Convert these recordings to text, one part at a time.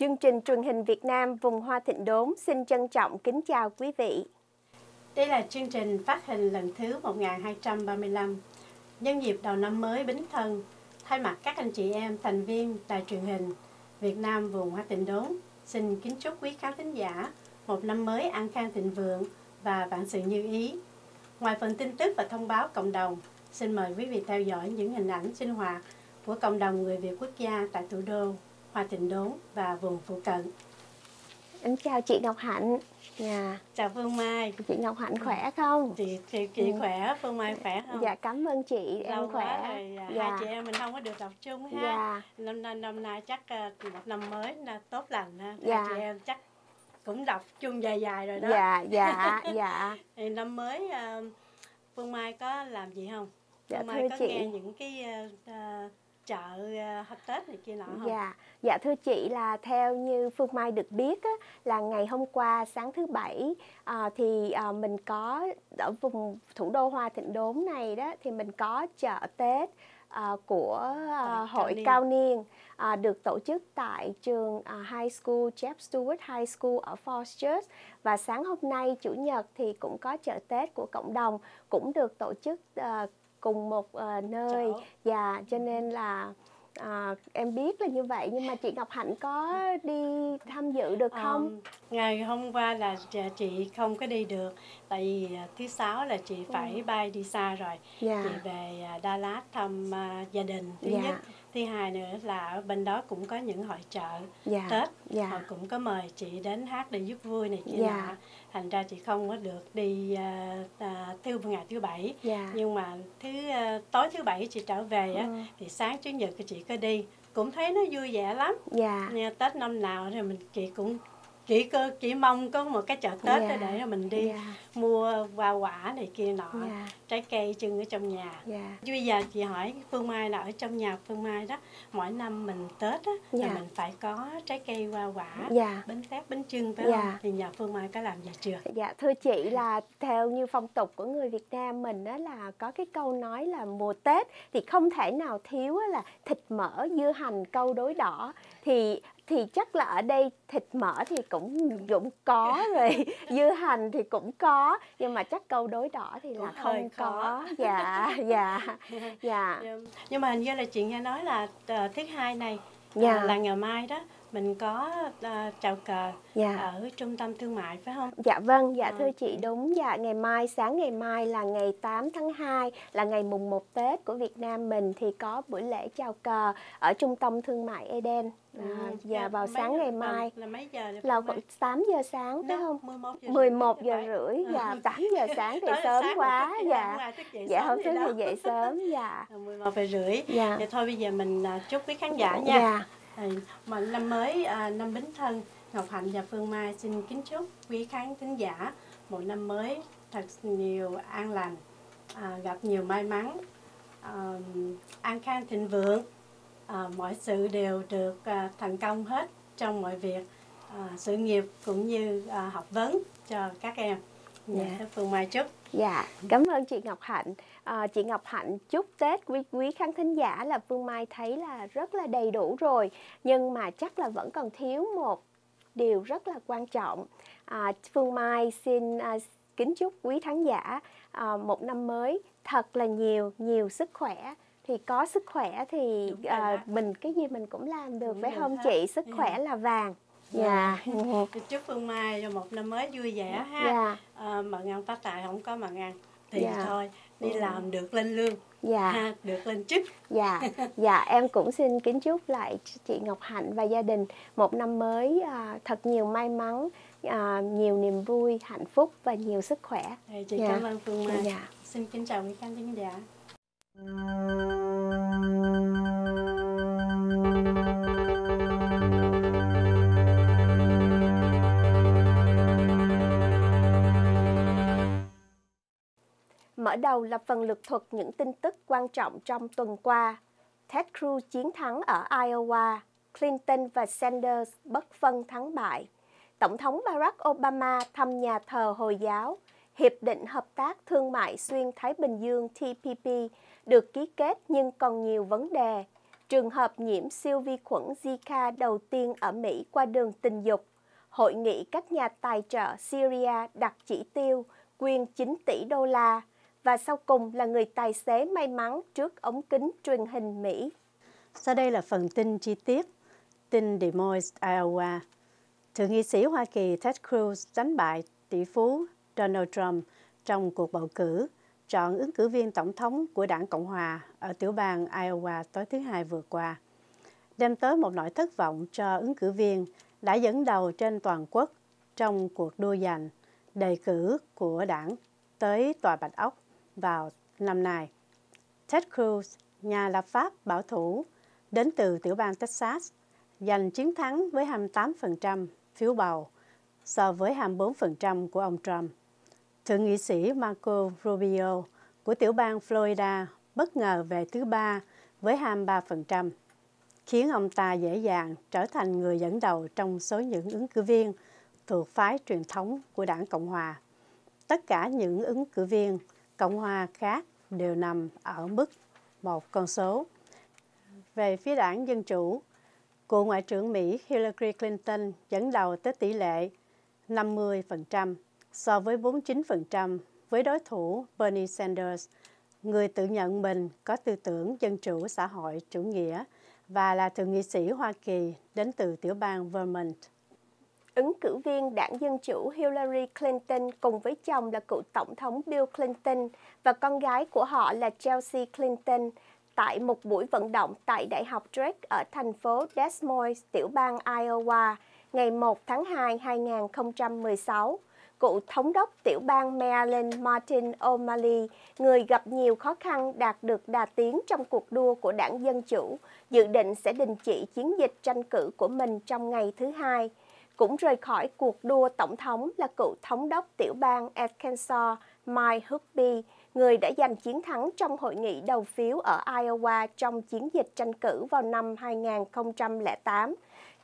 Chương trình truyền hình Việt Nam vùng hoa thịnh đốn xin trân trọng kính chào quý vị. Đây là chương trình phát hình lần thứ 1235. Nhân dịp đầu năm mới Bính Thân, thay mặt các anh chị em thành viên tại truyền hình Việt Nam vùng hoa thịnh đốn, xin kính chúc quý khán thính giả một năm mới an khang thịnh vượng và vạn sự như ý. Ngoài phần tin tức và thông báo cộng đồng, xin mời quý vị theo dõi những hình ảnh sinh hoạt của cộng đồng người Việt quốc gia tại thủ đô Hoa Thịnh Đốn và vùng phụ cận. Em chào chị Ngọc Hạnh. Dạ. Chào Phương Mai. Chị Ngọc Hạnh khỏe không? Chị chị, chị ừ. khỏe, Phương Mai khỏe không? Dạ cảm ơn chị, em Lâu khỏe. rồi, à, dạ. Hai chị em mình không có được gặp chung ha. Dạ. Năm nay năm nay chắc à, một năm mới là tốt lành ha. Dạ. Hai chị em chắc cũng đọc chung dài dài rồi đó. Dạ dạ dạ. Thì năm mới à, Phương Mai có làm gì không? Dạ, Phương Mai có chị. nghe những cái uh, trợ ờ, hạt Tết này kia nọ không? Dạ, dạ thưa chị là theo như Phương Mai được biết á, là ngày hôm qua sáng thứ bảy à, thì à, mình có ở vùng thủ đô Hoa Thịnh Đốn này đó thì mình có chợ Tết à, của à, hội Niên. cao niên à, được tổ chức tại trường à, High School Jeff Stewart High School ở Falls Church và sáng hôm nay chủ nhật thì cũng có chợ Tết của cộng đồng cũng được tổ chức à, cùng một uh, nơi và yeah, dạ, cho ừ. nên là À, em biết là như vậy nhưng mà chị Ngọc Hạnh có đi tham dự được ờ, không? à, ngày hôm qua là chị không có đi được tại vì à, thứ sáu là chị phải ừ. bay đi xa rồi. Yeah. Dạ. Chị về à, Đà Lạt thăm à, gia đình thứ yeah. Dạ. nhất thứ hai nữa là ở bên đó cũng có những hội trợ dạ. tết dạ. họ cũng có mời chị đến hát để giúp vui này chị dạ. Là. thành ra chị không có được đi uh, ờ, ờ, thứ ngày thứ bảy dạ. nhưng mà thứ uh, tối thứ bảy chị trở về á, ừ. thì sáng chủ nhật thì chị có đi cũng thấy nó vui vẻ lắm dạ. tết năm nào thì mình chị cũng chỉ cơ chỉ mong có một cái chợ tết yeah. Dạ, để mình đi yeah. Dạ. mua hoa quả này kia nọ yeah. Dạ. trái cây chừng ở trong nhà yeah. bây giờ chị hỏi phương mai là ở trong nhà phương mai đó mỗi năm mình tết á yeah. là mình phải có trái cây hoa quả yeah. bánh tét bánh trưng phải yeah. không thì nhà phương mai có làm vậy chưa dạ thưa chị là theo như phong tục của người việt nam mình đó là có cái câu nói là mùa tết thì không thể nào thiếu là thịt mỡ dưa hành câu đối đỏ thì thì chắc là ở đây thịt mỡ thì cũng dụng có rồi dưa hành thì cũng có nhưng mà chắc câu đối đỏ thì là không, không có dạ dạ, dạ dạ nhưng mà hình như là chị nghe nói là ờ, thứ hai này ờ, dạ. là ngày mai đó mình có uh, ờ, chào cờ dạ. ở trung tâm thương mại phải không? Dạ vâng, dạ à. thưa chị đúng dạ ngày mai sáng ngày mai là ngày 8 tháng 2 là ngày mùng 1 Tết của Việt Nam mình thì có buổi lễ chào cờ ở trung tâm thương mại Eden. Ừ, à, ừ. vào mấy sáng ngày ừ, mai là, mấy giờ là khoảng 8 giờ sáng phải không 11 giờ 11 giờ, rưỡi và ừ. dạ 8 giờ sáng thì sớm quá dạ dạ hôm thứ thì dậy sớm dạ 11 giờ rưỡi dạ. thì thôi bây giờ mình à, chúc quý khán giả nha dạ. Ờ, một năm mới à, năm Bính Thân, Ngọc Hạnh và Phương Mai xin kính chúc quý khán thính giả một năm mới thật nhiều an lành, à, gặp nhiều may mắn, ờ, an khang thịnh vượng, ờ, mọi sự đều được thành công hết trong mọi việc, sự nghiệp cũng như học vấn cho các em. Dạ, dạ. Phương Mai chúc. Dạ, cảm ơn chị Ngọc Hạnh. À, chị Ngọc Hạnh chúc Tết quý quý khán thính giả là Phương Mai thấy là rất là đầy đủ rồi nhưng mà chắc là vẫn còn thiếu một điều rất là quan trọng. À, Phương Mai xin à, kính chúc quý khán giả à, một năm mới thật là nhiều nhiều sức khỏe thì có sức khỏe thì à, mình cái gì mình cũng làm được Đúng phải không ha. chị sức ừ. khỏe ừ. là vàng dạ yeah. chúc phương mai một năm mới vui vẻ ha yeah. à, mận ăn phát tài không có mận ăn thì dạ. thôi đi ừ. làm được lên lương dạ ha, được lên chức dạ dạ em cũng xin kính chúc lại chị Ngọc Hạnh và gia đình một năm mới à, thật nhiều may mắn à, nhiều niềm vui hạnh phúc và nhiều sức khỏe thì dạ, chị dạ. cảm ơn Phương Mai dạ. xin kính chào quý khán giả Mở đầu là phần lược thuật những tin tức quan trọng trong tuần qua. Ted Cruz chiến thắng ở Iowa, Clinton và Sanders bất phân thắng bại. Tổng thống Barack Obama thăm nhà thờ Hồi giáo. Hiệp định Hợp tác Thương mại Xuyên Thái Bình Dương TPP được ký kết nhưng còn nhiều vấn đề. Trường hợp nhiễm siêu vi khuẩn Zika đầu tiên ở Mỹ qua đường tình dục. Hội nghị các nhà tài trợ Syria đặt chỉ tiêu quyền 9 tỷ đô la và sau cùng là người tài xế may mắn trước ống kính truyền hình Mỹ. Sau đây là phần tin chi tiết. Tin Des Moines, Iowa. Thượng nghị sĩ Hoa Kỳ Ted Cruz đánh bại tỷ phú Donald Trump trong cuộc bầu cử chọn ứng cử viên tổng thống của đảng Cộng Hòa ở tiểu bang Iowa tối thứ Hai vừa qua, đem tới một nỗi thất vọng cho ứng cử viên đã dẫn đầu trên toàn quốc trong cuộc đua giành đề cử của đảng tới Tòa Bạch Ốc vào năm nay. Ted Cruz, nhà lập pháp bảo thủ, đến từ tiểu bang Texas, giành chiến thắng với 28% phiếu bầu so với 24% của ông Trump. Thượng nghị sĩ Marco Rubio của tiểu bang Florida bất ngờ về thứ ba với 23%, khiến ông ta dễ dàng trở thành người dẫn đầu trong số những ứng cử viên thuộc phái truyền thống của đảng Cộng Hòa. Tất cả những ứng cử viên cộng hòa khác đều nằm ở mức một con số. Về phía đảng Dân Chủ, cựu Ngoại trưởng Mỹ Hillary Clinton dẫn đầu tới tỷ lệ 50% so với 49% với đối thủ Bernie Sanders, người tự nhận mình có tư tưởng dân chủ xã hội chủ nghĩa và là thượng nghị sĩ Hoa Kỳ đến từ tiểu bang Vermont ứng cử viên đảng Dân Chủ Hillary Clinton cùng với chồng là cựu Tổng thống Bill Clinton và con gái của họ là Chelsea Clinton tại một buổi vận động tại Đại học Drake ở thành phố Des Moines, tiểu bang Iowa, ngày 1 tháng 2, 2016. Cựu thống đốc tiểu bang Maryland Martin O'Malley, người gặp nhiều khó khăn đạt được đà tiến trong cuộc đua của đảng Dân Chủ, dự định sẽ đình chỉ chiến dịch tranh cử của mình trong ngày thứ hai cũng rời khỏi cuộc đua tổng thống là cựu thống đốc tiểu bang Arkansas Mike Huckabee, người đã giành chiến thắng trong hội nghị đầu phiếu ở Iowa trong chiến dịch tranh cử vào năm 2008.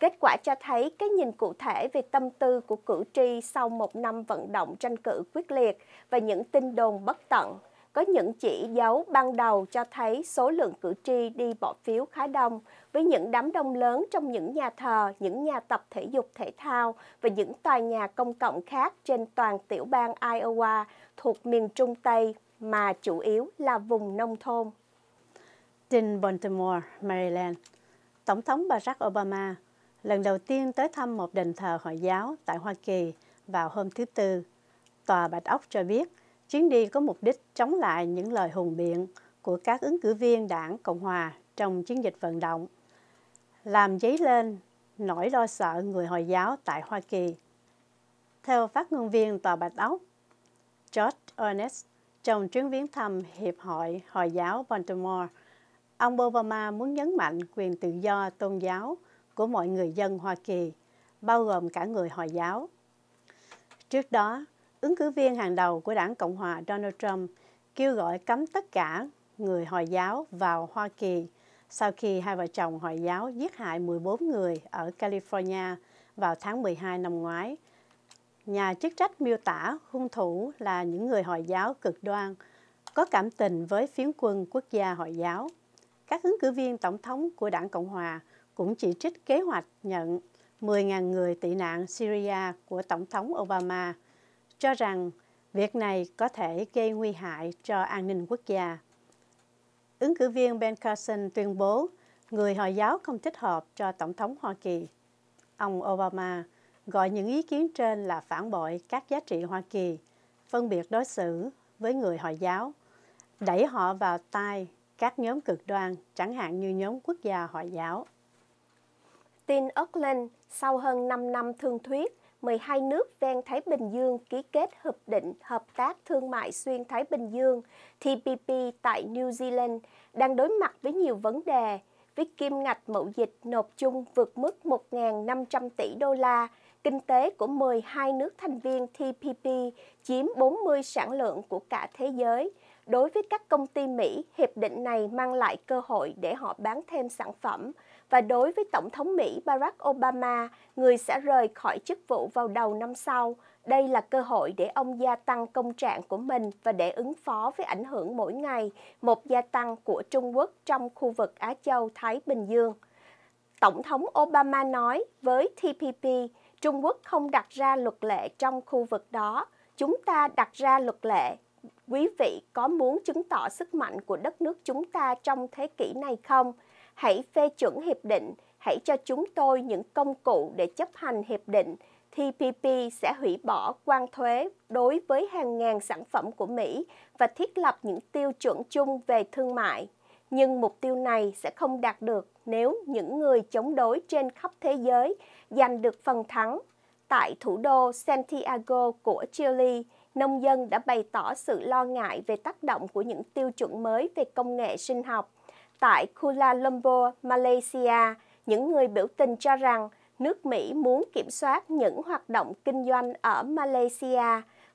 Kết quả cho thấy cái nhìn cụ thể về tâm tư của cử tri sau một năm vận động tranh cử quyết liệt và những tin đồn bất tận có những chỉ dấu ban đầu cho thấy số lượng cử tri đi bỏ phiếu khá đông, với những đám đông lớn trong những nhà thờ, những nhà tập thể dục thể thao và những tòa nhà công cộng khác trên toàn tiểu bang Iowa thuộc miền Trung Tây mà chủ yếu là vùng nông thôn. Trên Baltimore, Maryland, Tổng thống Barack Obama lần đầu tiên tới thăm một đền thờ Hồi giáo tại Hoa Kỳ vào hôm thứ Tư. Tòa Bạch Ốc cho biết – Chuyến đi có mục đích chống lại những lời hùng biện của các ứng cử viên đảng Cộng Hòa trong chiến dịch vận động, làm dấy lên nỗi lo sợ người Hồi giáo tại Hoa Kỳ. Theo phát ngôn viên Tòa Bạch Ốc, George Ernest, trong chuyến viếng thăm Hiệp hội Hồi giáo Baltimore, ông Obama muốn nhấn mạnh quyền tự do tôn giáo của mọi người dân Hoa Kỳ, bao gồm cả người Hồi giáo. Trước đó, ứng cử viên hàng đầu của đảng Cộng hòa Donald Trump kêu gọi cấm tất cả người Hồi giáo vào Hoa Kỳ sau khi hai vợ chồng Hồi giáo giết hại 14 người ở California vào tháng 12 năm ngoái. Nhà chức trách miêu tả hung thủ là những người Hồi giáo cực đoan, có cảm tình với phiến quân quốc gia Hồi giáo. Các ứng cử viên tổng thống của đảng Cộng Hòa cũng chỉ trích kế hoạch nhận 10.000 người tị nạn Syria của Tổng thống Obama – cho rằng việc này có thể gây nguy hại cho an ninh quốc gia. Ứng cử viên Ben Carson tuyên bố người Hồi giáo không thích hợp cho Tổng thống Hoa Kỳ. Ông Obama gọi những ý kiến trên là phản bội các giá trị Hoa Kỳ, phân biệt đối xử với người Hồi giáo, đẩy họ vào tay các nhóm cực đoan, chẳng hạn như nhóm quốc gia Hồi giáo. Tin Auckland sau hơn 5 năm thương thuyết – 12 nước ven Thái Bình Dương ký kết hợp định Hợp tác Thương mại Xuyên Thái Bình Dương TPP tại New Zealand đang đối mặt với nhiều vấn đề, với kim ngạch mậu dịch nộp chung vượt mức 1.500 tỷ đô la, kinh tế của 12 nước thành viên TPP chiếm 40 sản lượng của cả thế giới. Đối với các công ty Mỹ, hiệp định này mang lại cơ hội để họ bán thêm sản phẩm, và đối với Tổng thống Mỹ Barack Obama, người sẽ rời khỏi chức vụ vào đầu năm sau. Đây là cơ hội để ông gia tăng công trạng của mình và để ứng phó với ảnh hưởng mỗi ngày, một gia tăng của Trung Quốc trong khu vực Á Châu-Thái Bình Dương. Tổng thống Obama nói với TPP, Trung Quốc không đặt ra luật lệ trong khu vực đó. Chúng ta đặt ra luật lệ. Quý vị có muốn chứng tỏ sức mạnh của đất nước chúng ta trong thế kỷ này không? hãy phê chuẩn hiệp định, hãy cho chúng tôi những công cụ để chấp hành hiệp định, TPP sẽ hủy bỏ quan thuế đối với hàng ngàn sản phẩm của Mỹ và thiết lập những tiêu chuẩn chung về thương mại. Nhưng mục tiêu này sẽ không đạt được nếu những người chống đối trên khắp thế giới giành được phần thắng. Tại thủ đô Santiago của Chile, nông dân đã bày tỏ sự lo ngại về tác động của những tiêu chuẩn mới về công nghệ sinh học tại Kuala Lumpur, Malaysia, những người biểu tình cho rằng nước Mỹ muốn kiểm soát những hoạt động kinh doanh ở Malaysia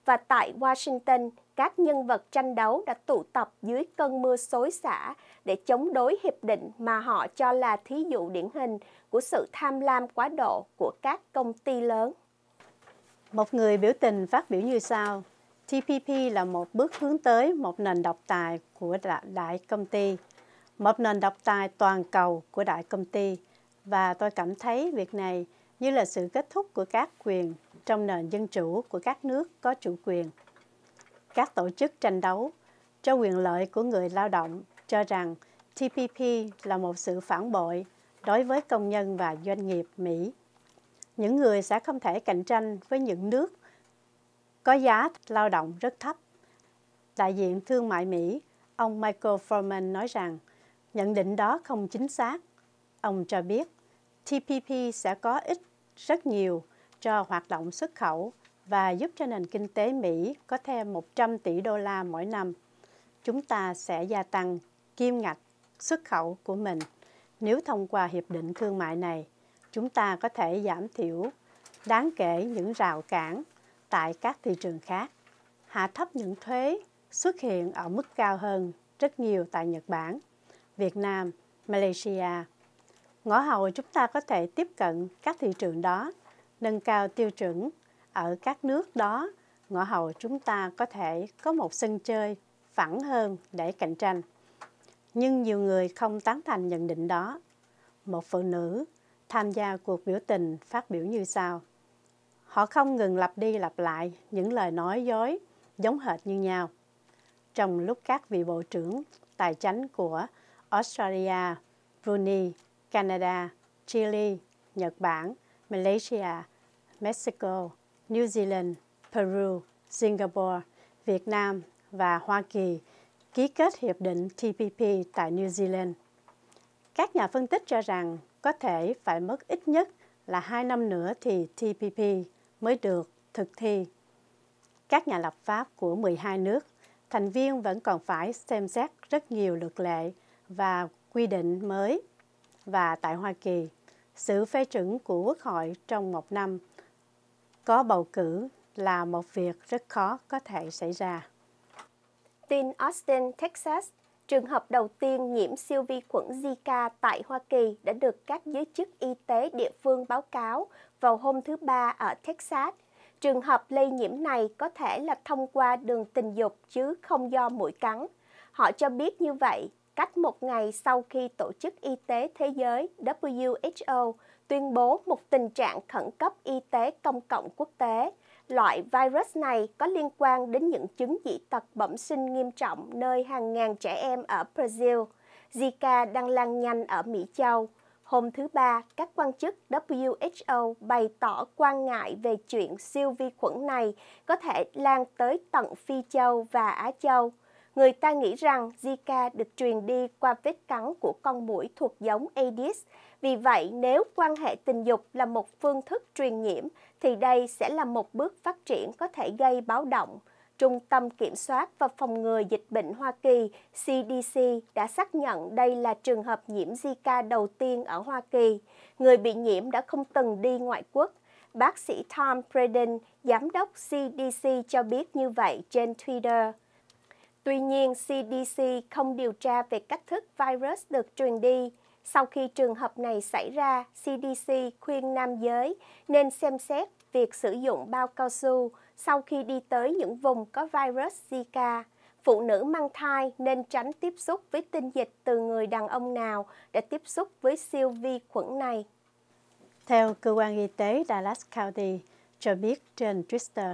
và tại Washington, các nhân vật tranh đấu đã tụ tập dưới cơn mưa xối xả để chống đối hiệp định mà họ cho là thí dụ điển hình của sự tham lam quá độ của các công ty lớn. Một người biểu tình phát biểu như sau: TPP là một bước hướng tới một nền độc tài của đại công ty một nền độc tài toàn cầu của đại công ty và tôi cảm thấy việc này như là sự kết thúc của các quyền trong nền dân chủ của các nước có chủ quyền. Các tổ chức tranh đấu cho quyền lợi của người lao động cho rằng TPP là một sự phản bội đối với công nhân và doanh nghiệp Mỹ. Những người sẽ không thể cạnh tranh với những nước có giá lao động rất thấp. Đại diện thương mại Mỹ, ông Michael Foreman nói rằng – Nhận định đó không chính xác. Ông cho biết TPP sẽ có ích rất nhiều cho hoạt động xuất khẩu và giúp cho nền kinh tế Mỹ có thêm 100 tỷ đô la mỗi năm. Chúng ta sẽ gia tăng kim ngạch xuất khẩu của mình nếu thông qua hiệp định thương mại này. Chúng ta có thể giảm thiểu đáng kể những rào cản tại các thị trường khác, hạ thấp những thuế xuất hiện ở mức cao hơn rất nhiều tại Nhật Bản. Việt Nam, Malaysia. Ngõ hầu chúng ta có thể tiếp cận các thị trường đó, nâng cao tiêu chuẩn ở các nước đó. Ngõ hầu chúng ta có thể có một sân chơi phẳng hơn để cạnh tranh. Nhưng nhiều người không tán thành nhận định đó. Một phụ nữ tham gia cuộc biểu tình phát biểu như sau. Họ không ngừng lặp đi lặp lại những lời nói dối giống hệt như nhau. Trong lúc các vị bộ trưởng tài chính của Australia, Brunei, Canada, Chile, Nhật Bản, Malaysia, Mexico, New Zealand, Peru, Singapore, Việt Nam và Hoa Kỳ ký kết hiệp định TPP tại New Zealand. Các nhà phân tích cho rằng có thể phải mất ít nhất là 2 năm nữa thì TPP mới được thực thi. Các nhà lập pháp của 12 nước thành viên vẫn còn phải xem xét rất nhiều luật lệ và quy định mới. Và tại Hoa Kỳ, sự phê chuẩn của Quốc hội trong một năm có bầu cử là một việc rất khó có thể xảy ra. Tin Austin, Texas, trường hợp đầu tiên nhiễm siêu vi khuẩn Zika tại Hoa Kỳ đã được các giới chức y tế địa phương báo cáo vào hôm thứ Ba ở Texas. Trường hợp lây nhiễm này có thể là thông qua đường tình dục chứ không do mũi cắn. Họ cho biết như vậy cách một ngày sau khi Tổ chức Y tế Thế giới WHO tuyên bố một tình trạng khẩn cấp y tế công cộng quốc tế. Loại virus này có liên quan đến những chứng dị tật bẩm sinh nghiêm trọng nơi hàng ngàn trẻ em ở Brazil. Zika đang lan nhanh ở Mỹ Châu. Hôm thứ Ba, các quan chức WHO bày tỏ quan ngại về chuyện siêu vi khuẩn này có thể lan tới tận Phi Châu và Á Châu người ta nghĩ rằng Zika được truyền đi qua vết cắn của con muỗi thuộc giống Aedes. Vì vậy, nếu quan hệ tình dục là một phương thức truyền nhiễm, thì đây sẽ là một bước phát triển có thể gây báo động. Trung tâm Kiểm soát và Phòng ngừa Dịch bệnh Hoa Kỳ CDC đã xác nhận đây là trường hợp nhiễm Zika đầu tiên ở Hoa Kỳ. Người bị nhiễm đã không từng đi ngoại quốc. Bác sĩ Tom Preden, giám đốc CDC cho biết như vậy trên Twitter. Tuy nhiên, CDC không điều tra về cách thức virus được truyền đi. Sau khi trường hợp này xảy ra, CDC khuyên nam giới nên xem xét việc sử dụng bao cao su sau khi đi tới những vùng có virus Zika. Phụ nữ mang thai nên tránh tiếp xúc với tinh dịch từ người đàn ông nào đã tiếp xúc với siêu vi khuẩn này. Theo cơ quan y tế Dallas County cho biết trên Twitter,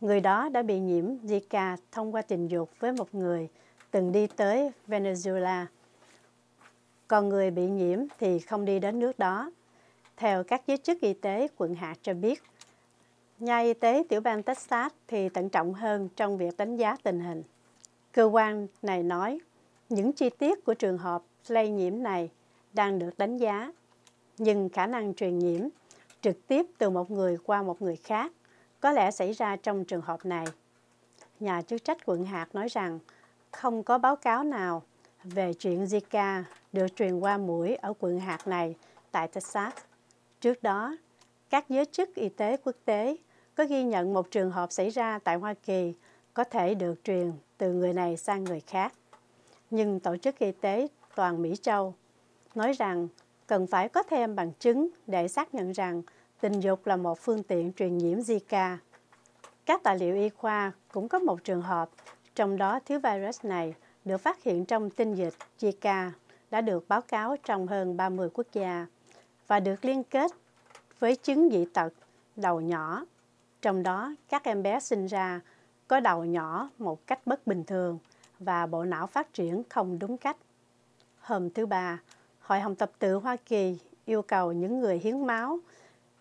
Người đó đã bị nhiễm Zika thông qua tình dục với một người từng đi tới Venezuela. Còn người bị nhiễm thì không đi đến nước đó. Theo các giới chức y tế quận hạ cho biết, nhà y tế tiểu bang Texas thì tận trọng hơn trong việc đánh giá tình hình. Cơ quan này nói, những chi tiết của trường hợp lây nhiễm này đang được đánh giá, nhưng khả năng truyền nhiễm trực tiếp từ một người qua một người khác có lẽ xảy ra trong trường hợp này. Nhà chức trách quận hạt nói rằng không có báo cáo nào về chuyện Zika được truyền qua mũi ở quận hạt này tại Texas. Trước đó, các giới chức y tế quốc tế có ghi nhận một trường hợp xảy ra tại Hoa Kỳ có thể được truyền từ người này sang người khác. Nhưng Tổ chức Y tế Toàn Mỹ Châu nói rằng cần phải có thêm bằng chứng để xác nhận rằng tình dục là một phương tiện truyền nhiễm Zika. Các tài liệu y khoa cũng có một trường hợp, trong đó thiếu virus này được phát hiện trong tinh dịch Zika đã được báo cáo trong hơn 30 quốc gia và được liên kết với chứng dị tật đầu nhỏ. Trong đó, các em bé sinh ra có đầu nhỏ một cách bất bình thường và bộ não phát triển không đúng cách. Hôm thứ Ba, Hội Hồng Tập tự Hoa Kỳ yêu cầu những người hiến máu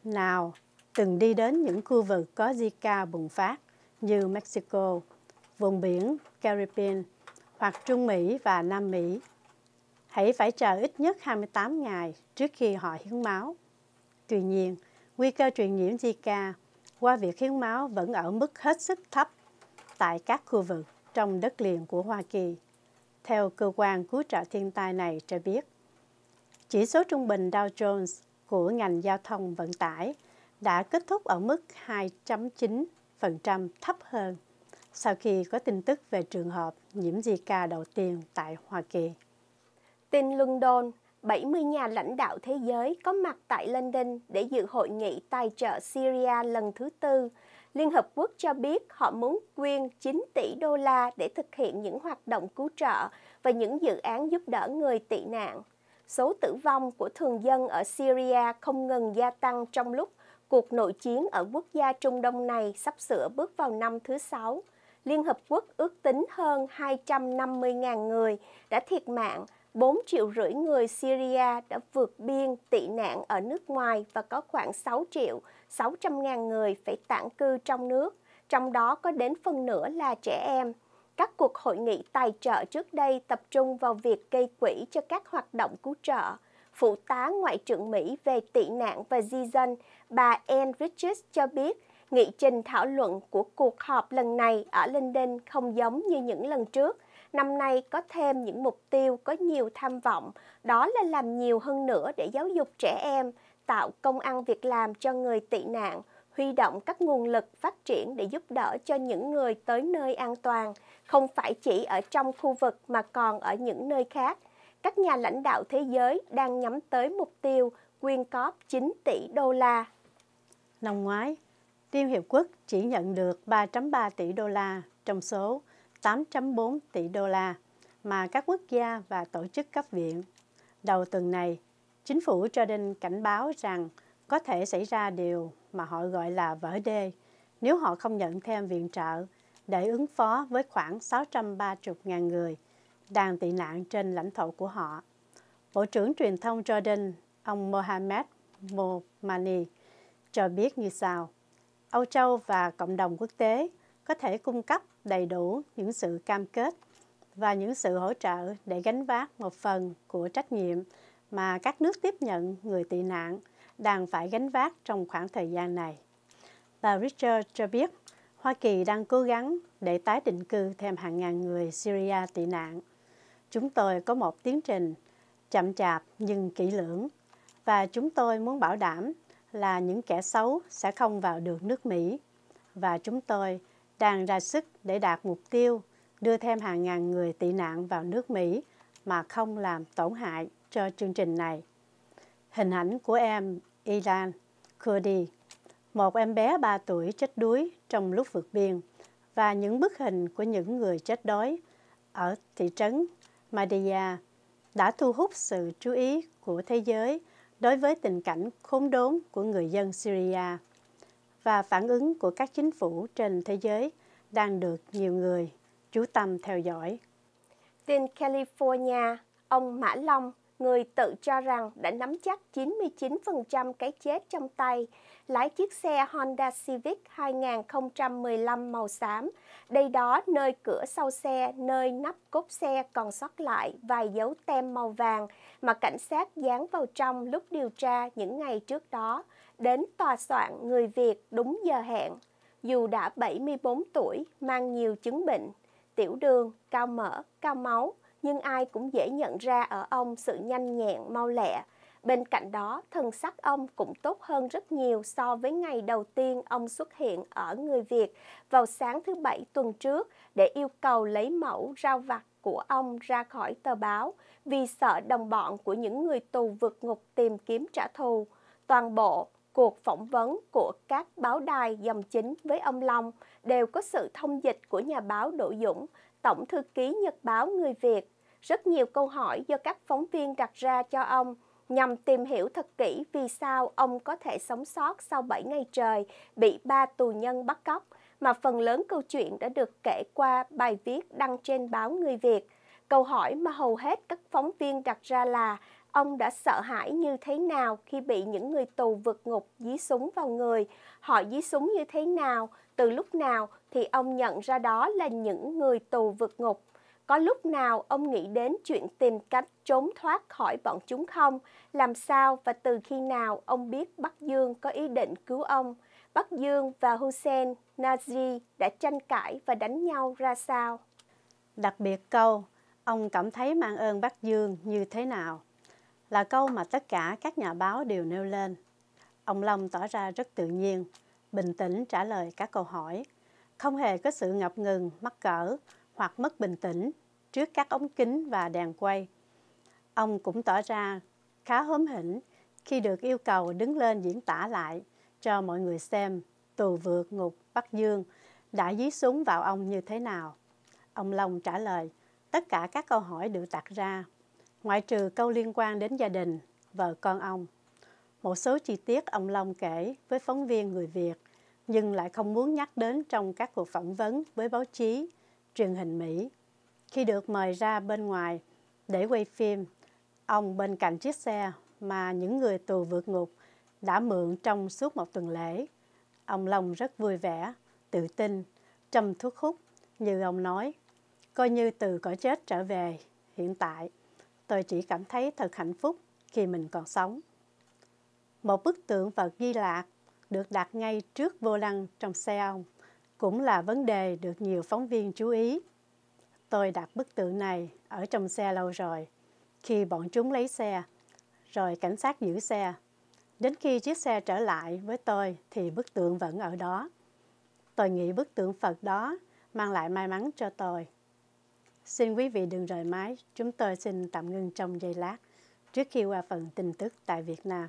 nào từng đi đến những khu vực có Zika bùng phát như Mexico, vùng biển Caribbean hoặc Trung Mỹ và Nam Mỹ. Hãy phải chờ ít nhất 28 ngày trước khi họ hiến máu. Tuy nhiên, nguy cơ truyền nhiễm Zika qua việc hiến máu vẫn ở mức hết sức thấp tại các khu vực trong đất liền của Hoa Kỳ. Theo cơ quan cứu trợ thiên tai này cho biết, chỉ số trung bình Dow Jones của ngành giao thông vận tải đã kết thúc ở mức 2.9% thấp hơn sau khi có tin tức về trường hợp nhiễm Zika đầu tiên tại Hoa Kỳ. Tin London, 70 nhà lãnh đạo thế giới có mặt tại London để dự hội nghị tài trợ Syria lần thứ tư. Liên Hợp Quốc cho biết họ muốn quyên 9 tỷ đô la để thực hiện những hoạt động cứu trợ và những dự án giúp đỡ người tị nạn số tử vong của thường dân ở Syria không ngừng gia tăng trong lúc cuộc nội chiến ở quốc gia Trung Đông này sắp sửa bước vào năm thứ sáu. Liên Hợp Quốc ước tính hơn 250.000 người đã thiệt mạng, 4 triệu rưỡi người Syria đã vượt biên tị nạn ở nước ngoài và có khoảng 6 triệu 600.000 người phải tản cư trong nước, trong đó có đến phần nửa là trẻ em các cuộc hội nghị tài trợ trước đây tập trung vào việc gây quỹ cho các hoạt động cứu trợ. Phụ tá Ngoại trưởng Mỹ về tị nạn và di dân, bà Ann Richards cho biết, nghị trình thảo luận của cuộc họp lần này ở London không giống như những lần trước. Năm nay có thêm những mục tiêu có nhiều tham vọng, đó là làm nhiều hơn nữa để giáo dục trẻ em, tạo công ăn việc làm cho người tị nạn – huy động các nguồn lực phát triển để giúp đỡ cho những người tới nơi an toàn, không phải chỉ ở trong khu vực mà còn ở những nơi khác. Các nhà lãnh đạo thế giới đang nhắm tới mục tiêu quyên góp 9 tỷ đô la. Năm ngoái, Liên Hiệp Quốc chỉ nhận được 3.3 tỷ đô la trong số 8.4 tỷ đô la mà các quốc gia và tổ chức cấp viện. Đầu tuần này, chính phủ Jordan cảnh báo rằng có thể xảy ra điều mà họ gọi là vỡ đê nếu họ không nhận thêm viện trợ để ứng phó với khoảng 630.000 người đang tị nạn trên lãnh thổ của họ. Bộ trưởng truyền thông Jordan, ông Mohammed Momani, cho biết như sau. Âu Châu và cộng đồng quốc tế có thể cung cấp đầy đủ những sự cam kết và những sự hỗ trợ để gánh vác một phần của trách nhiệm mà các nước tiếp nhận người tị nạn – đang phải gánh vác trong khoảng thời gian này. Bà Richard cho biết, Hoa Kỳ đang cố gắng để tái định cư thêm hàng ngàn người Syria tị nạn. Chúng tôi có một tiến trình chậm chạp nhưng kỹ lưỡng và chúng tôi muốn bảo đảm là những kẻ xấu sẽ không vào được nước Mỹ và chúng tôi đang ra sức để đạt mục tiêu đưa thêm hàng ngàn người tị nạn vào nước Mỹ mà không làm tổn hại cho chương trình này Hình ảnh của em Ilan Cody, một em bé 3 tuổi chết đuối trong lúc vượt biên và những bức hình của những người chết đói ở thị trấn Madhya đã thu hút sự chú ý của thế giới đối với tình cảnh khốn đốn của người dân Syria và phản ứng của các chính phủ trên thế giới đang được nhiều người chú tâm theo dõi. Tin California, ông Mã Long người tự cho rằng đã nắm chắc 99% cái chết trong tay, lái chiếc xe Honda Civic 2015 màu xám, đây đó nơi cửa sau xe, nơi nắp cốp xe còn sót lại vài dấu tem màu vàng mà cảnh sát dán vào trong lúc điều tra những ngày trước đó, đến tòa soạn người Việt đúng giờ hẹn. Dù đã 74 tuổi, mang nhiều chứng bệnh, tiểu đường, cao mỡ, cao máu, nhưng ai cũng dễ nhận ra ở ông sự nhanh nhẹn, mau lẹ. Bên cạnh đó, thần sắc ông cũng tốt hơn rất nhiều so với ngày đầu tiên ông xuất hiện ở người Việt vào sáng thứ Bảy tuần trước để yêu cầu lấy mẫu rau vặt của ông ra khỏi tờ báo vì sợ đồng bọn của những người tù vượt ngục tìm kiếm trả thù. Toàn bộ cuộc phỏng vấn của các báo đài dòng chính với ông Long đều có sự thông dịch của nhà báo Đỗ Dũng, tổng thư ký Nhật báo Người Việt rất nhiều câu hỏi do các phóng viên đặt ra cho ông nhằm tìm hiểu thật kỹ vì sao ông có thể sống sót sau 7 ngày trời bị ba tù nhân bắt cóc, mà phần lớn câu chuyện đã được kể qua bài viết đăng trên báo Người Việt. Câu hỏi mà hầu hết các phóng viên đặt ra là ông đã sợ hãi như thế nào khi bị những người tù vượt ngục dí súng vào người, họ dí súng như thế nào, từ lúc nào thì ông nhận ra đó là những người tù vượt ngục. Có lúc nào ông nghĩ đến chuyện tìm cách trốn thoát khỏi bọn chúng không? Làm sao và từ khi nào ông biết Bắc Dương có ý định cứu ông? Bắc Dương và Hussein Nazi đã tranh cãi và đánh nhau ra sao? Đặc biệt câu, ông cảm thấy mang ơn Bắc Dương như thế nào? Là câu mà tất cả các nhà báo đều nêu lên. Ông Long tỏ ra rất tự nhiên, bình tĩnh trả lời các câu hỏi. Không hề có sự ngập ngừng, mắc cỡ hoặc mất bình tĩnh trước các ống kính và đèn quay. Ông cũng tỏ ra khá hớm hỉnh khi được yêu cầu đứng lên diễn tả lại cho mọi người xem tù vượt ngục Bắc Dương đã dí súng vào ông như thế nào. Ông Long trả lời tất cả các câu hỏi được đặt ra, ngoại trừ câu liên quan đến gia đình, vợ con ông. Một số chi tiết ông Long kể với phóng viên người Việt nhưng lại không muốn nhắc đến trong các cuộc phỏng vấn với báo chí truyền hình Mỹ. Khi được mời ra bên ngoài để quay phim, ông bên cạnh chiếc xe mà những người tù vượt ngục đã mượn trong suốt một tuần lễ. Ông Long rất vui vẻ, tự tin, trầm thuốc hút như ông nói, coi như từ cõi chết trở về hiện tại. Tôi chỉ cảm thấy thật hạnh phúc khi mình còn sống. Một bức tượng Phật di lạc được đặt ngay trước vô lăng trong xe ông cũng là vấn đề được nhiều phóng viên chú ý. Tôi đặt bức tượng này ở trong xe lâu rồi. Khi bọn chúng lấy xe, rồi cảnh sát giữ xe. Đến khi chiếc xe trở lại với tôi thì bức tượng vẫn ở đó. Tôi nghĩ bức tượng Phật đó mang lại may mắn cho tôi. Xin quý vị đừng rời máy, chúng tôi xin tạm ngưng trong giây lát trước khi qua phần tin tức tại Việt Nam.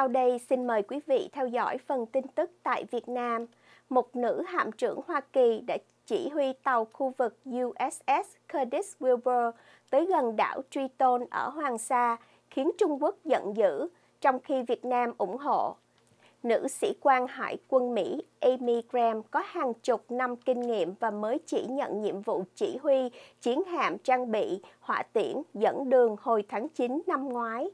Sau đây xin mời quý vị theo dõi phần tin tức tại Việt Nam. Một nữ hạm trưởng Hoa Kỳ đã chỉ huy tàu khu vực USS Curtis Wilbur tới gần đảo Truy Tôn ở Hoàng Sa, khiến Trung Quốc giận dữ, trong khi Việt Nam ủng hộ. Nữ sĩ quan hải quân Mỹ Amy Graham có hàng chục năm kinh nghiệm và mới chỉ nhận nhiệm vụ chỉ huy chiến hạm trang bị hỏa tiễn dẫn đường hồi tháng 9 năm ngoái.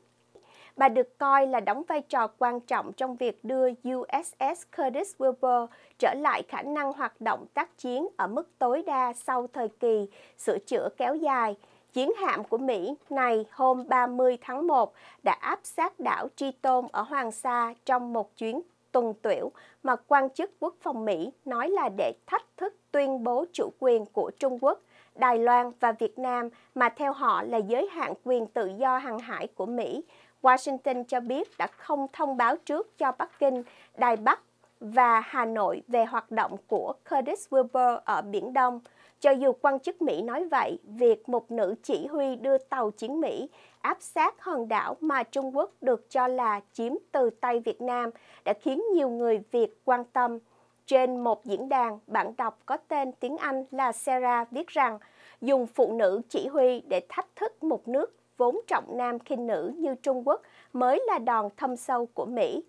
Bà được coi là đóng vai trò quan trọng trong việc đưa USS Curtis Wilbur trở lại khả năng hoạt động tác chiến ở mức tối đa sau thời kỳ sửa chữa kéo dài. Chiến hạm của Mỹ này hôm 30 tháng 1 đã áp sát đảo Triton ở Hoàng Sa trong một chuyến tuần tuyểu mà quan chức quốc phòng Mỹ nói là để thách thức tuyên bố chủ quyền của Trung Quốc, Đài Loan và Việt Nam mà theo họ là giới hạn quyền tự do hàng hải của Mỹ Washington cho biết đã không thông báo trước cho Bắc Kinh, Đài Bắc và Hà Nội về hoạt động của Curtis Wilbur ở Biển Đông. Cho dù quan chức Mỹ nói vậy, việc một nữ chỉ huy đưa tàu chiến Mỹ áp sát hòn đảo mà Trung Quốc được cho là chiếm từ tay Việt Nam đã khiến nhiều người Việt quan tâm. Trên một diễn đàn, bạn đọc có tên tiếng Anh là Sarah viết rằng dùng phụ nữ chỉ huy để thách thức một nước vốn trọng nam khinh nữ như Trung Quốc mới là đòn thâm sâu của Mỹ.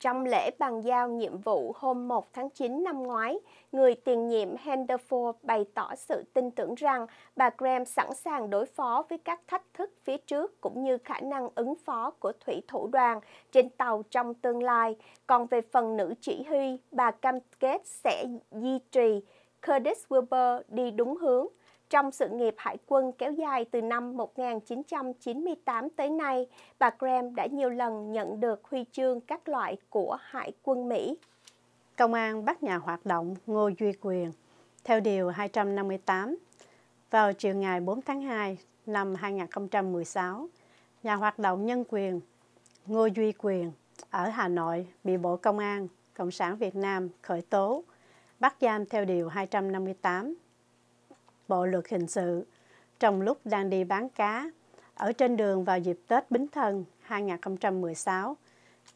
Trong lễ bàn giao nhiệm vụ hôm 1 tháng 9 năm ngoái, người tiền nhiệm Henderford bày tỏ sự tin tưởng rằng bà Graham sẵn sàng đối phó với các thách thức phía trước cũng như khả năng ứng phó của thủy thủ đoàn trên tàu trong tương lai. Còn về phần nữ chỉ huy, bà cam kết sẽ duy trì Curtis Wilbur đi đúng hướng trong sự nghiệp hải quân kéo dài từ năm 1998 tới nay, bà Graham đã nhiều lần nhận được huy chương các loại của Hải quân Mỹ. Công an bắt nhà hoạt động Ngô Duy Quyền theo Điều 258. Vào chiều ngày 4 tháng 2 năm 2016, nhà hoạt động nhân quyền Ngô Duy Quyền ở Hà Nội bị Bộ Công an Cộng sản Việt Nam khởi tố, bắt giam theo Điều 258 Bộ Luật Hình sự trong lúc đang đi bán cá ở trên đường vào dịp Tết Bính Thân 2016.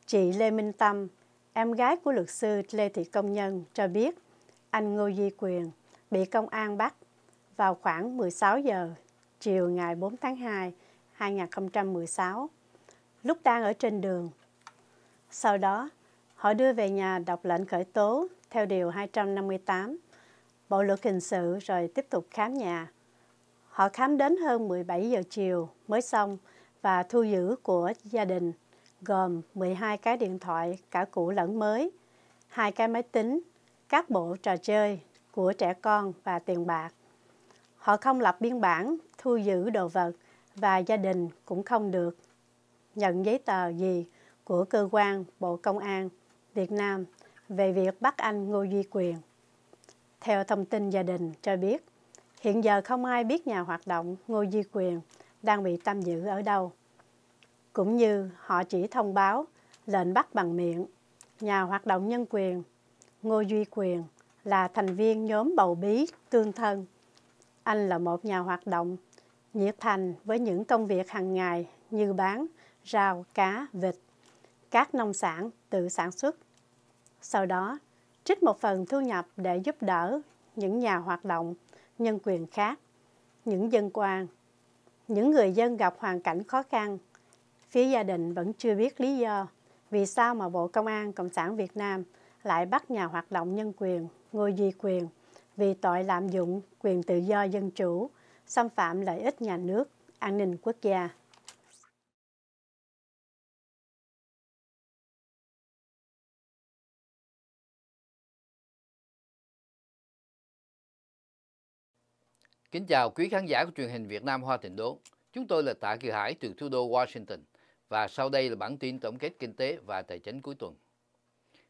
Chị Lê Minh Tâm, em gái của luật sư Lê Thị Công Nhân cho biết anh Ngô Duy Quyền bị công an bắt vào khoảng 16 giờ chiều ngày 4 tháng 2, 2016, lúc đang ở trên đường. Sau đó, họ đưa về nhà đọc lệnh khởi tố theo Điều 258 bộ luật hình sự rồi tiếp tục khám nhà. Họ khám đến hơn 17 giờ chiều mới xong và thu giữ của gia đình gồm 12 cái điện thoại cả cũ lẫn mới, hai cái máy tính, các bộ trò chơi của trẻ con và tiền bạc. Họ không lập biên bản, thu giữ đồ vật và gia đình cũng không được nhận giấy tờ gì của cơ quan Bộ Công an Việt Nam về việc bắt anh Ngô Duy Quyền. Theo thông tin gia đình cho biết, hiện giờ không ai biết nhà hoạt động Ngô Duy Quyền đang bị tạm giữ ở đâu. Cũng như họ chỉ thông báo lệnh bắt bằng miệng, nhà hoạt động nhân quyền Ngô Duy Quyền là thành viên nhóm bầu bí tương thân. Anh là một nhà hoạt động nhiệt thành với những công việc hàng ngày như bán rau, cá, vịt, các nông sản tự sản xuất. Sau đó trích một phần thu nhập để giúp đỡ những nhà hoạt động nhân quyền khác, những dân quan, những người dân gặp hoàn cảnh khó khăn. Phía gia đình vẫn chưa biết lý do vì sao mà Bộ Công an Cộng sản Việt Nam lại bắt nhà hoạt động nhân quyền Ngô Duy Quyền vì tội lạm dụng quyền tự do dân chủ, xâm phạm lợi ích nhà nước, an ninh quốc gia. Kính chào quý khán giả của truyền hình Việt Nam Hoa Thịnh Đốn. Chúng tôi là Tạ Kiều Hải từ thủ đô Washington và sau đây là bản tin tổng kết kinh tế và tài chính cuối tuần.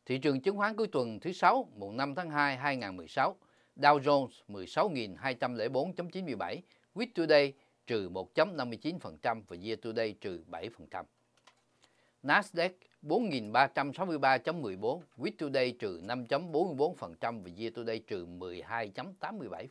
Thị trường chứng khoán cuối tuần thứ 6, mùng 5 tháng 2, 2016, Dow Jones 16.204.97, Week Today trừ 1.59% và Year Today trừ 7%. Nasdaq 4.363.14, Week Today trừ 5.44% và Year Today trừ 12.87%.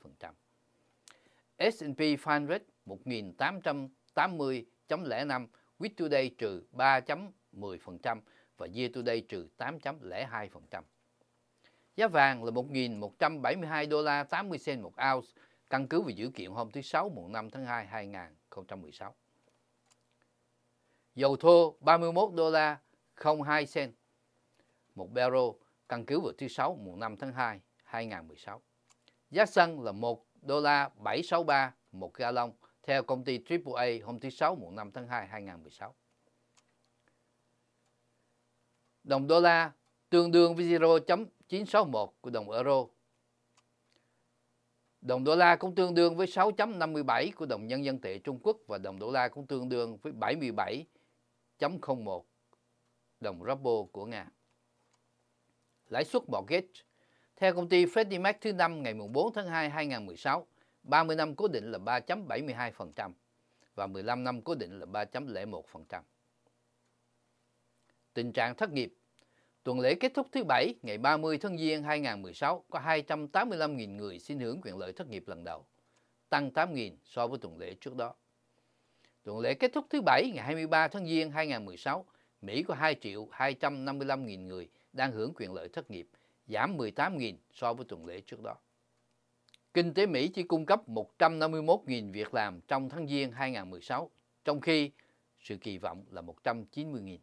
S&P 500 1880.05 Week Today trừ 3.10% và Year Today trừ 8.02%. Giá vàng là 1.172 đô la 80 cent một ounce, căn cứ vào dữ kiện hôm thứ Sáu mùng 5 tháng 2 2016. Dầu thô 31 đô la 02 cent một barrel, căn cứ vào thứ Sáu mùng 5 tháng 2 2016. Giá xăng là 1 đô la 763 một ga lông theo công ty AAA hôm thứ Sáu mùng 5 tháng 2 2016. Đồng đô la tương đương với 0.961 của đồng euro. Đồng đô la cũng tương đương với 6.57 của đồng nhân dân tệ Trung Quốc và đồng đô la cũng tương đương với 77.01 đồng ruble của Nga. Lãi suất mortgage theo công ty Freddie Mac thứ năm ngày 4 tháng 2 2016, 30 năm cố định là 3.72% và 15 năm cố định là 3.01%. Tình trạng thất nghiệp Tuần lễ kết thúc thứ Bảy ngày 30 tháng Giêng 2016 có 285.000 người xin hưởng quyền lợi thất nghiệp lần đầu, tăng 8.000 so với tuần lễ trước đó. Tuần lễ kết thúc thứ Bảy ngày 23 tháng Giêng 2016, Mỹ có 2 255.000 người đang hưởng quyền lợi thất nghiệp, giảm 18.000 so với tuần lễ trước đó. Kinh tế Mỹ chỉ cung cấp 151.000 việc làm trong tháng Giêng 2016, trong khi sự kỳ vọng là 190.000.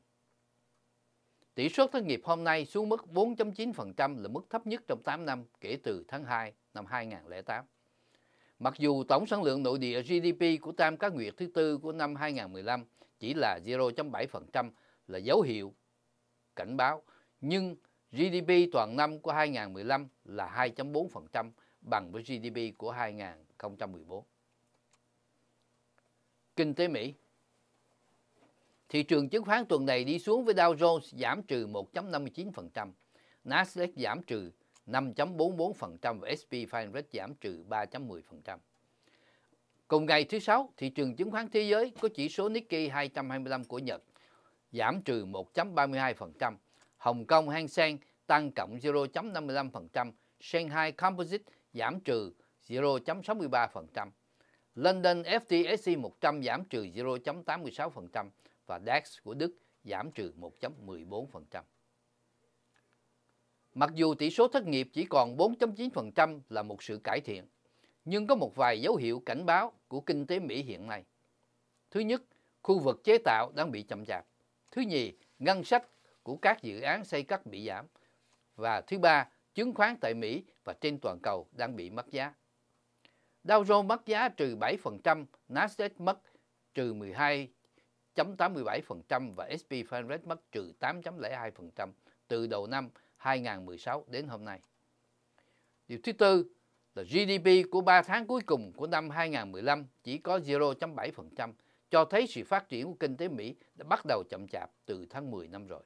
Tỷ suất thất nghiệp hôm nay xuống mức 4.9% là mức thấp nhất trong 8 năm kể từ tháng 2 năm 2008. Mặc dù tổng sản lượng nội địa GDP của tam cá nguyệt thứ tư của năm 2015 chỉ là 0.7% là dấu hiệu cảnh báo, nhưng GDP toàn năm của 2015 là 2.4% bằng với GDP của 2014. Kinh tế Mỹ Thị trường chứng khoán tuần này đi xuống với Dow Jones giảm trừ 1.59%, Nasdaq giảm trừ 5.44% và SP 500 giảm trừ 3.10%. Cùng ngày thứ Sáu, thị trường chứng khoán thế giới có chỉ số Nikkei 225 của Nhật giảm trừ 1.32%, Hồng Kông Hang Seng tăng cộng 0.55%, Shanghai Composite giảm trừ 0.63%, London FTSE 100 giảm trừ 0.86% và DAX của Đức giảm trừ 1.14%. Mặc dù tỷ số thất nghiệp chỉ còn 4.9% là một sự cải thiện, nhưng có một vài dấu hiệu cảnh báo của kinh tế Mỹ hiện nay. Thứ nhất, khu vực chế tạo đang bị chậm chạp. Thứ nhì, ngân sách của các dự án xây cất bị giảm. Và thứ ba, chứng khoán tại Mỹ và trên toàn cầu đang bị mất giá. Dow Jones mất giá trừ 7%, Nasdaq mất trừ 12.87% và SP 500 mất trừ 8.02% từ đầu năm 2016 đến hôm nay. Điều thứ tư là GDP của 3 tháng cuối cùng của năm 2015 chỉ có 0.7%, cho thấy sự phát triển của kinh tế Mỹ đã bắt đầu chậm chạp từ tháng 10 năm rồi.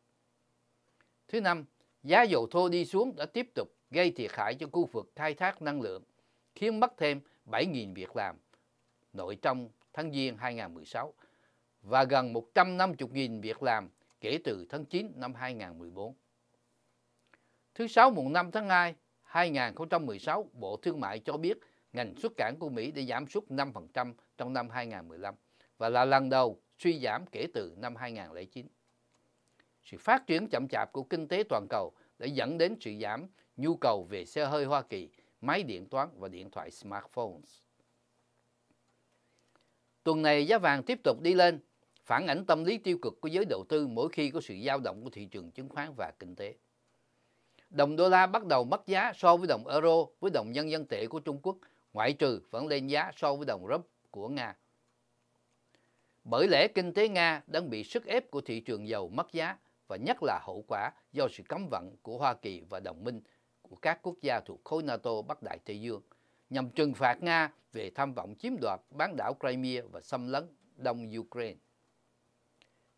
Thứ năm, giá dầu thô đi xuống đã tiếp tục gây thiệt hại cho khu vực khai thác năng lượng, khiến mất thêm 7.000 việc làm nội trong tháng Giêng 2016 và gần 150.000 việc làm kể từ tháng 9 năm 2014. Thứ Sáu mùng 5 tháng 2, 2016, Bộ Thương mại cho biết ngành xuất cảng của Mỹ đã giảm sút 5% trong năm 2015 và là lần đầu suy giảm kể từ năm 2009 sự phát triển chậm chạp của kinh tế toàn cầu đã dẫn đến sự giảm nhu cầu về xe hơi Hoa Kỳ, máy điện toán và điện thoại smartphones. Tuần này giá vàng tiếp tục đi lên, phản ảnh tâm lý tiêu cực của giới đầu tư mỗi khi có sự dao động của thị trường chứng khoán và kinh tế. Đồng đô la bắt đầu mất giá so với đồng euro với đồng nhân dân tệ của Trung Quốc, ngoại trừ vẫn lên giá so với đồng rúp của Nga. Bởi lẽ kinh tế Nga đang bị sức ép của thị trường dầu mất giá và nhất là hậu quả do sự cấm vận của Hoa Kỳ và đồng minh của các quốc gia thuộc khối NATO Bắc Đại Tây Dương nhằm trừng phạt Nga về tham vọng chiếm đoạt bán đảo Crimea và xâm lấn đông Ukraine.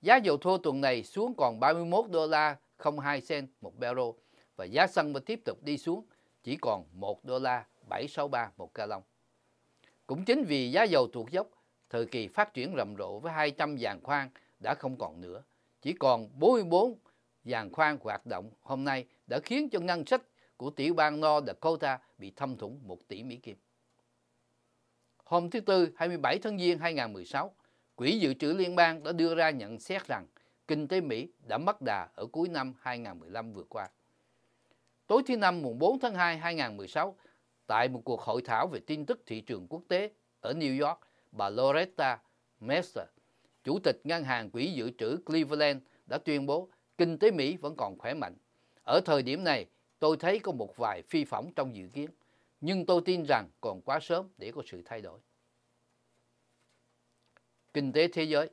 Giá dầu thô tuần này xuống còn 31 đô la 02 cent một barrel và giá xăng vẫn tiếp tục đi xuống chỉ còn 1 đô la 763 một ca lông. Cũng chính vì giá dầu tuột dốc, thời kỳ phát triển rầm rộ với 200 giàn khoan đã không còn nữa chỉ còn 44 giàn khoan hoạt động hôm nay đã khiến cho ngân sách của tiểu bang North Dakota bị thâm thủng 1 tỷ Mỹ Kim. Hôm thứ Tư 27 tháng Giêng 2016, Quỹ Dự trữ Liên bang đã đưa ra nhận xét rằng kinh tế Mỹ đã mất đà ở cuối năm 2015 vừa qua. Tối thứ Năm mùng 4 tháng 2 2016, tại một cuộc hội thảo về tin tức thị trường quốc tế ở New York, bà Loretta Mester Chủ tịch Ngân hàng Quỹ Dự trữ Cleveland đã tuyên bố kinh tế Mỹ vẫn còn khỏe mạnh. Ở thời điểm này, tôi thấy có một vài phi phỏng trong dự kiến, nhưng tôi tin rằng còn quá sớm để có sự thay đổi. Kinh tế thế giới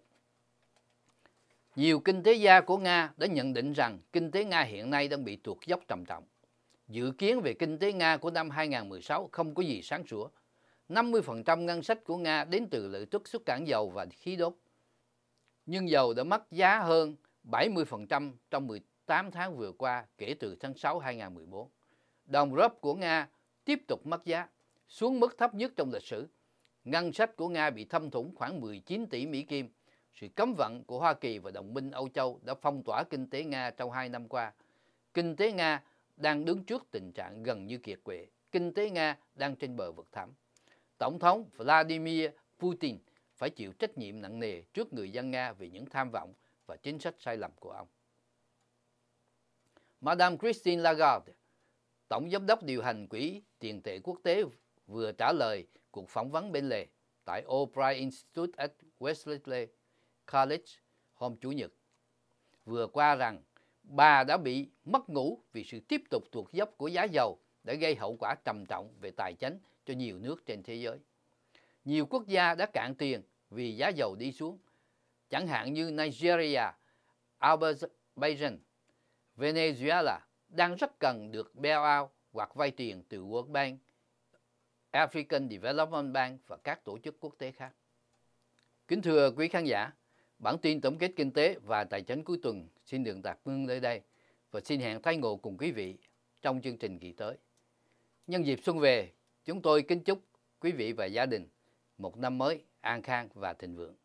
Nhiều kinh tế gia của Nga đã nhận định rằng kinh tế Nga hiện nay đang bị tuột dốc trầm trọng. Dự kiến về kinh tế Nga của năm 2016 không có gì sáng sủa. 50% ngân sách của Nga đến từ lợi tức xuất cảng dầu và khí đốt nhưng dầu đã mất giá hơn 70% trong 18 tháng vừa qua kể từ tháng 6 2014. Đồng rúp của Nga tiếp tục mất giá, xuống mức thấp nhất trong lịch sử. Ngân sách của Nga bị thâm thủng khoảng 19 tỷ Mỹ Kim. Sự cấm vận của Hoa Kỳ và đồng minh Âu Châu đã phong tỏa kinh tế Nga trong hai năm qua. Kinh tế Nga đang đứng trước tình trạng gần như kiệt quệ. Kinh tế Nga đang trên bờ vực thẳm. Tổng thống Vladimir Putin phải chịu trách nhiệm nặng nề trước người dân Nga vì những tham vọng và chính sách sai lầm của ông. Madame Christine Lagarde, Tổng Giám đốc điều hành Quỹ Tiền tệ Quốc tế vừa trả lời cuộc phỏng vấn bên lề tại O'Brien Institute at Wesley College hôm Chủ nhật. Vừa qua rằng bà đã bị mất ngủ vì sự tiếp tục tuột dốc của giá dầu đã gây hậu quả trầm trọng về tài chính cho nhiều nước trên thế giới. Nhiều quốc gia đã cạn tiền vì giá dầu đi xuống, chẳng hạn như Nigeria, Azerbaijan, Venezuela đang rất cần được bailout hoặc vay tiền từ World Bank, African Development Bank và các tổ chức quốc tế khác. Kính thưa quý khán giả, bản tin tổng kết kinh tế và tài chính cuối tuần xin được tạm ngưng nơi đây và xin hẹn thay ngộ cùng quý vị trong chương trình kỳ tới. Nhân dịp xuân về, chúng tôi kính chúc quý vị và gia đình một năm mới an khang và thịnh vượng